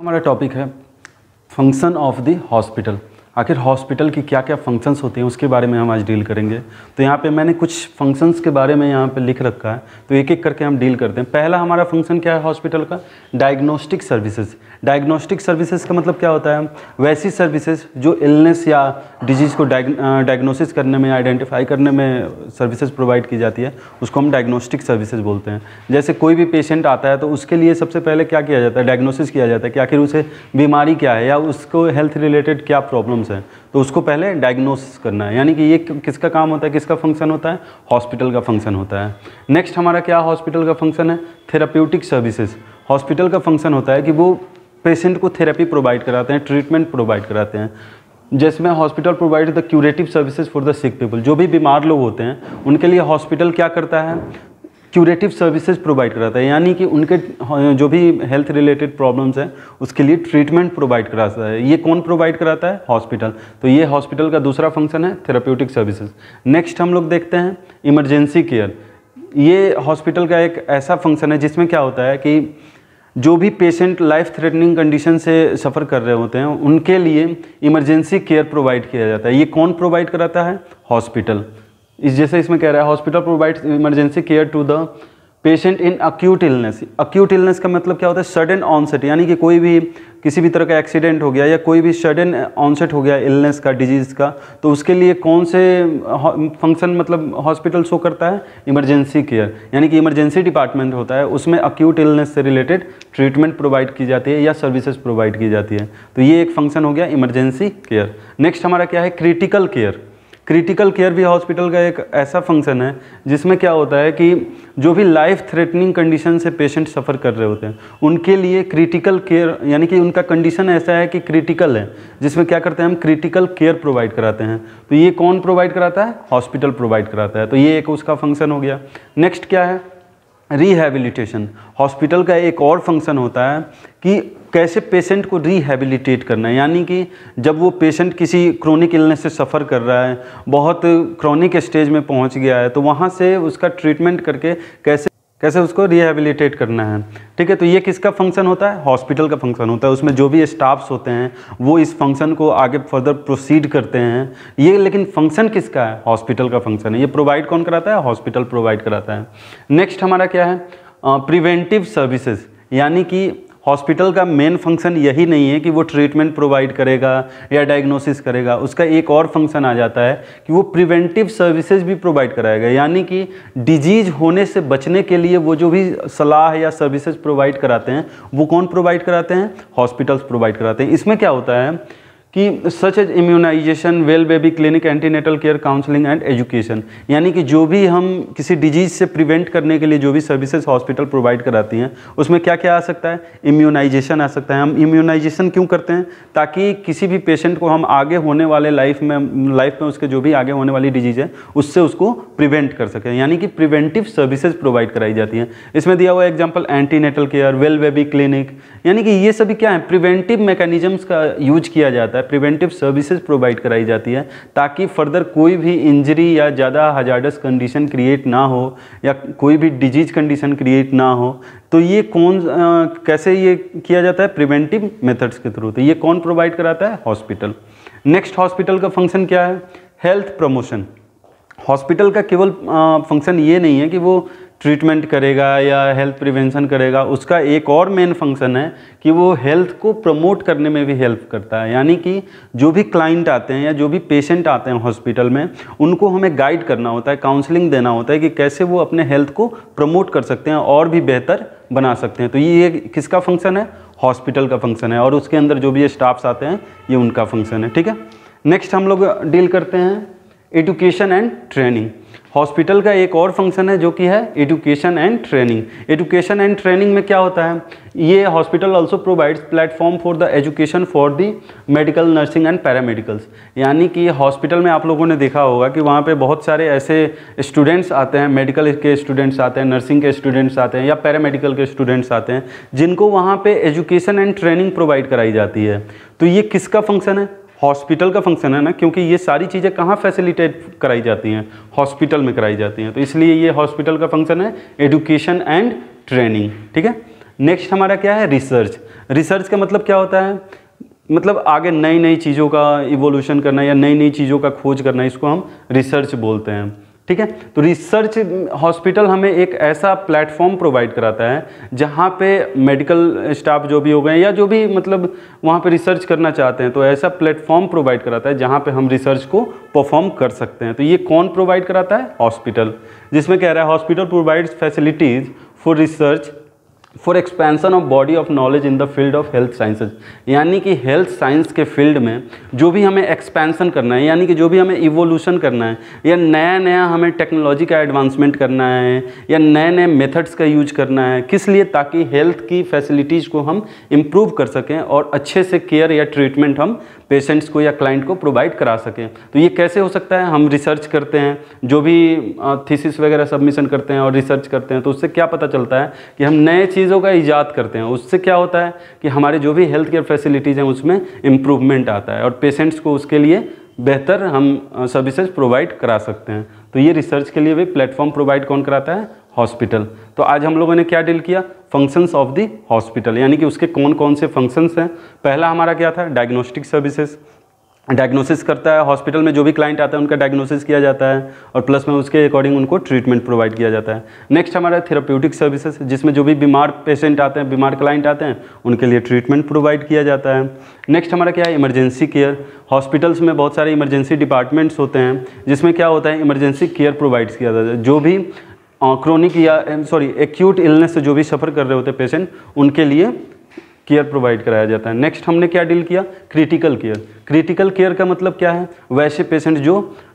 हमारा टॉपिक है function of the hospital आखिर हॉस्पिटल की क्या क्या फंक्शंस होते हैं उसके बारे में हम आज डील करेंगे तो यहाँ पे मैंने कुछ फंक्शंस के बारे में यहाँ पे लिख रखा है तो एक एक करके हम डील करते हैं पहला हमारा फंक्शन क्या है हॉस्पिटल का डायग्नोस्टिक सर्विसेज डायग्नोस्टिक सर्विसेज का मतलब क्या होता है वैसी सर्विसेज जो इलनेस या डिजीज़ को डायग्नोसिस करने में आइडेंटिफाई करने में सर्विसेज प्रोवाइड की जाती है उसको हम डायग्नोस्टिक सर्विसेज बोलते हैं जैसे कोई भी पेशेंट आता है तो उसके लिए सबसे पहले क्या किया जाता है डायग्नोसिस किया जाता है कि आखिर उसे बीमारी क्या है या उसको हेल्थ रिलेटेड क्या प्रॉब्लम सिम्टम्स हैं तो उसको पहले डायग्नोस करना है यानी कि ये किसका काम होता है किसका फंक्शन होता है हॉस्पिटल का फंक्शन होता है नेक्स्ट हमारा क्या हॉस्पिटल का फंक्शन है थेरापेटिक सर्विसेज हॉस्पिटल का फंक्शन होता है कि वो पेशेंट को थेरेपी प्रोवाइड कराते हैं ट्रीटमेंट प्रोवाइड कराते हैं जिसमें hospital provide the curative services for the sick people जो भी बीमार लोग होते हैं उनके लिए हॉस्पिटल क्या करता है क्यूरेटिव सर्विसेज प्रोवाइड कराता है यानी कि उनके हाँ, जो भी हेल्थ रिलेटेड प्रॉब्लम्स हैं उसके लिए ट्रीटमेंट प्रोवाइड कराता है ये कौन प्रोवाइड कराता है हॉस्पिटल तो ये हॉस्पिटल का दूसरा फंक्शन है थेरापेटिक सर्विसेज नेक्स्ट हम लोग देखते हैं इमरजेंसी केयर ये हॉस्पिटल का एक ऐसा फंक्शन है जिसमें क्या होता है कि जो भी पेशेंट लाइफ थ्रेटनिंग कंडीशन से सफ़र कर रहे होते हैं उनके लिए इमरजेंसी केयर प्रोवाइड किया जाता है ये कौन प्रोवाइड कराता है हॉस्पिटल इस जैसे इसमें कह रहा है hospital provide emergency care to the patient in acute illness acute illness का मतलब क्या होता है सडन ऑनसेट यानी कि कोई भी किसी भी तरह का एक्सीडेंट हो गया या कोई भी सडन ऑनसेट हो गया इलनेस का डिजीज़ का तो उसके लिए कौन से फंक्शन मतलब हॉस्पिटल शो करता है इमरजेंसी केयर यानी कि इमरजेंसी डिपार्टमेंट होता है उसमें अक्यूट इलनेस से रिलेटेड ट्रीटमेंट प्रोवाइड की जाती है या सर्विसेज प्रोवाइड की जाती है तो ये एक फंक्शन हो गया इमरजेंसी केयर नेक्स्ट हमारा क्या है क्रिटिकल केयर क्रिटिकल केयर भी हॉस्पिटल का एक ऐसा फंक्शन है जिसमें क्या होता है कि जो भी लाइफ थ्रेटनिंग कंडीशन से पेशेंट सफ़र कर रहे होते हैं उनके लिए क्रिटिकल केयर यानी कि उनका कंडीशन ऐसा है कि क्रिटिकल है जिसमें क्या करते हैं हम क्रिटिकल केयर प्रोवाइड कराते हैं तो ये कौन प्रोवाइड कराता है हॉस्पिटल प्रोवाइड कराता है तो ये एक उसका फंक्शन हो गया नेक्स्ट क्या है रिहेबिलिटेशन हॉस्पिटल का एक और फंक्शन होता है कि कैसे पेशेंट को रिहेबिलिटेट करना है यानी कि जब वो पेशेंट किसी क्रोनिक इलनेस से सफ़र कर रहा है बहुत क्रॉनिक स्टेज में पहुंच गया है तो वहाँ से उसका ट्रीटमेंट करके कैसे कैसे उसको रिहेबिलिटेट करना है ठीक है तो ये किसका फंक्शन होता है हॉस्पिटल का फंक्शन होता है उसमें जो भी स्टाफ्स होते हैं वो इस फंक्शन को आगे फर्दर प्रोसीड करते हैं ये लेकिन फंक्शन किसका है हॉस्पिटल का फंक्शन है ये प्रोवाइड कौन कराता है हॉस्पिटल प्रोवाइड कराता है नेक्स्ट हमारा क्या है प्रिवेंटिव सर्विसेज यानी कि हॉस्पिटल का मेन फंक्शन यही नहीं है कि वो ट्रीटमेंट प्रोवाइड करेगा या डायग्नोसिस करेगा उसका एक और फंक्शन आ जाता है कि वो प्रिवेंटिव सर्विसेज भी प्रोवाइड कराएगा यानी कि डिजीज होने से बचने के लिए वो जो भी सलाह या सर्विसेज प्रोवाइड कराते हैं वो कौन प्रोवाइड कराते हैं हॉस्पिटल्स प्रोवाइड कराते हैं इसमें क्या होता है कि such as immunization well baby clinic antenatal care counselling and education यानी कि जो भी हम किसी डिजीज़ से प्रिवेंट करने के लिए जो भी सर्विसेज हॉस्पिटल प्रोवाइड कराती हैं उसमें क्या क्या आ सकता है इम्यूनाइजेशन आ सकता है हम इम्यूनाइजेशन क्यों करते हैं ताकि किसी भी पेशेंट को हम आगे होने वाले लाइफ में लाइफ में उसके जो भी आगे होने वाली डिजीज़ है उससे उसको प्रिवेंट कर सकें यानी कि प्रिवेंटिव सर्विसेज प्रोवाइड कराई जाती हैं इसमें दिया हुआ example antenatal care well baby clinic यानी कि ये सभी क्या है प्रिवेंटिव मैकेनिजम्स का यूज किया जाता है जाता है प्रिवेंटिव सर्विसेज प्रोवाइड कराई जाती है ताकि फर्दर कोई भी इंजरी या ज़्यादा हजार्डस कंडीशन क्रिएट ना हो या कोई भी डिजीज कंडीशन क्रिएट ना हो तो ये कौन आ, कैसे ये किया जाता है प्रिवेंटिव मेथड्स के थ्रू तो ये कौन प्रोवाइड कराता है हॉस्पिटल नेक्स्ट हॉस्पिटल का फंक्शन क्या है हेल्थ प्रमोशन हॉस्पिटल का केवल फंक्शन ये नहीं है कि वो ट्रीटमेंट करेगा या हेल्थ प्रिवेंशन करेगा उसका एक और मेन फंक्शन है कि वो हेल्थ को प्रमोट करने में भी हेल्प करता है यानी कि जो भी क्लाइंट आते हैं या जो भी पेशेंट आते हैं हॉस्पिटल में उनको हमें गाइड करना होता है काउंसलिंग देना होता है कि कैसे वो अपने हेल्थ को प्रमोट कर सकते हैं और भी बेहतर बना सकते हैं तो ये किसका फंक्शन है हॉस्पिटल का फंक्शन है और उसके अंदर जो भी स्टाफ्स आते हैं ये उनका फंक्शन है ठीक है नेक्स्ट हम लोग डील करते हैं एडुकेशन एंड ट्रेनिंग हॉस्पिटल का एक और फंक्शन है जो कि है education and training education and training में क्या होता है ये hospital also provides platform for the education for the medical nursing and paramedicals यानी कि हॉस्पिटल में आप लोगों ने देखा होगा कि वहाँ पे बहुत सारे ऐसे स्टूडेंट्स आते हैं मेडिकल के स्टूडेंट्स आते हैं नर्सिंग के स्टूडेंट्स आते हैं या पैरामेडिकल के स्टूडेंट्स आते हैं जिनको वहाँ पर एजुकेशन एंड ट्रेनिंग प्रोवाइड कराई जाती है तो ये किसका फंक्शन है हॉस्पिटल का फंक्शन है ना क्योंकि ये सारी चीज़ें कहाँ फैसिलिटेट कराई जाती हैं हॉस्पिटल में कराई जाती हैं तो इसलिए ये हॉस्पिटल का फंक्शन है एडुकेशन एंड ट्रेनिंग ठीक है नेक्स्ट हमारा क्या है रिसर्च रिसर्च का मतलब क्या होता है मतलब आगे नई नई चीज़ों का इवोल्यूशन करना या नई नई चीज़ों का खोज करना इसको हम रिसर्च बोलते हैं ठीक है तो रिसर्च हॉस्पिटल हमें एक ऐसा प्लेटफॉर्म प्रोवाइड कराता है जहाँ पे मेडिकल स्टाफ जो भी हो गए या जो भी मतलब वहाँ पे रिसर्च करना चाहते हैं तो ऐसा प्लेटफॉर्म प्रोवाइड कराता है जहाँ पे हम रिसर्च को परफॉर्म कर सकते हैं तो ये कौन प्रोवाइड कराता है हॉस्पिटल जिसमें कह रहा है hospital provides facilities for research for expansion of body of knowledge in the field of health sciences यानी कि हेल्थ साइंस के फील्ड में जो भी हमें एक्सपेंसन करना है यानी कि जो भी हमें इवोल्यूशन करना है या नया नया हमें टेक्नोलॉजी का एडवांसमेंट करना है या नए नए मेथड्स का यूज करना है किस लिए ताकि हेल्थ की फैसिलिटीज़ को हम इम्प्रूव कर सकें और अच्छे से केयर या ट्रीटमेंट हम पेशेंट्स को या क्लाइंट को प्रोवाइड करा सकें तो ये कैसे हो सकता है हम रिसर्च करते हैं जो भी थीसिस वगैरह सबमिशन करते हैं और रिसर्च करते हैं तो उससे क्या पता चलता है कि हम नए चीज़ चीज़ों का ईजाद करते हैं उससे क्या होता है कि हमारे जो भी हेल्थ केयर फैसिलिटीज़ हैं उसमें इम्प्रूवमेंट आता है और पेशेंट्स को उसके लिए बेहतर हम सर्विसेज प्रोवाइड करा सकते हैं तो ये रिसर्च के लिए भी प्लेटफॉर्म प्रोवाइड कौन कराता है हॉस्पिटल तो आज हम लोगों ने क्या डील किया फंक्शंस ऑफ दी हॉस्पिटल यानी कि उसके कौन कौन से फंक्शंस हैं पहला हमारा क्या था डायग्नोस्टिक सर्विसेज डायग्नोसिस करता है हॉस्पिटल में जो भी क्लाइंट आता है उनका डायग्नोसिस किया जाता है और प्लस में उसके अकॉर्डिंग उनको ट्रीटमेंट प्रोवाइड किया जाता है नेक्स्ट हमारा थेरापेटिक सर्विसेज जिसमें जो भी बीमार पेशेंट आते हैं बीमार क्लाइंट आते हैं उनके लिए ट्रीटमेंट प्रोवाइड किया जाता है नेक्स्ट हमारा क्या है इमरजेंसी केयर हॉस्पिटल्स में बहुत सारे इमरजेंसी डिपार्टमेंट्स होते हैं जिसमें क्या होता है इमरजेंसी केयर प्रोवाइड किया जाता है जो भी क्रोनिक या सॉरी एक्यूट इलनेस से जो भी सफ़र कर रहे होते हैं पेशेंट उनके लिए केयर प्रोवाइड कराया जाता है नेक्स्ट हमने क्या डील किया क्रिटिकल केयर क्रिटिकल केयर का मतलब क्या है वैसे पेशेंट जो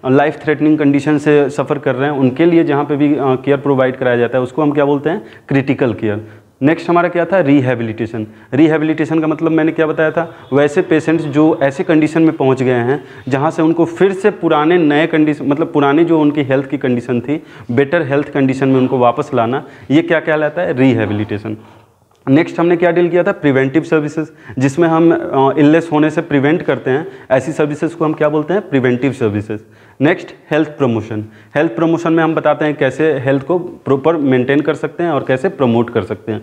लाइफ थ्रेटनिंग कंडीशन से सफ़र कर रहे हैं उनके लिए जहाँ पे भी केयर प्रोवाइड कराया जाता है उसको हम क्या बोलते हैं क्रिटिकल केयर नेक्स्ट हमारा क्या था रिहेबिलिटेशन रिहेबिलिटेशन का मतलब मैंने क्या बताया था वैसे पेशेंट्स जो ऐसे कंडीशन में पहुंच गए हैं जहां से उनको फिर से पुराने नए कंडीशन मतलब पुरानी जो उनकी हेल्थ की कंडीशन थी बेटर हेल्थ कंडीशन में उनको वापस लाना ये क्या कहलाता है रिहेबिलिटेशन नेक्स्ट हमने क्या डील किया था प्रिवेंटिव सर्विसेज जिसमें हम इलनेस होने से प्रिवेंट करते हैं ऐसी सर्विसेज को हम क्या बोलते हैं preventive services next health promotion health promotion में हम बताते हैं कैसे हेल्थ को प्रॉपर मेंटेन कर सकते हैं और कैसे प्रमोट कर सकते हैं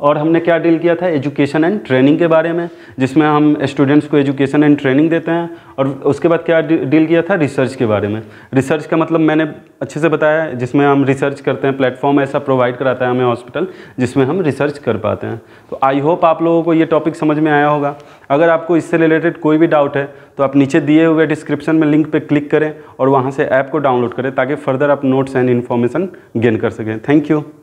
और हमने क्या डील किया था एजुकेशन एंड ट्रेनिंग के बारे में जिसमें हम स्टूडेंट्स को एजुकेशन एंड ट्रेनिंग देते हैं और उसके बाद क्या डील किया था रिसर्च के बारे में रिसर्च का मतलब मैंने अच्छे से बताया जिसमें हम रिसर्च करते हैं प्लेटफॉर्म ऐसा प्रोवाइड कराता है हमें हॉस्पिटल जिसमें हम रिसर्च कर पाते हैं तो आई होप आप लोगों को ये टॉपिक समझ में आया होगा अगर आपको इससे रिलेटेड कोई भी डाउट है तो आप नीचे दिए हुए डिस्क्रिप्शन में लिंक पर क्लिक करें और वहाँ से ऐप को डाउनलोड करें ताकि फर्दर आप नोट्स एंड इन्फॉर्मेशन गेन कर सकें थैंक यू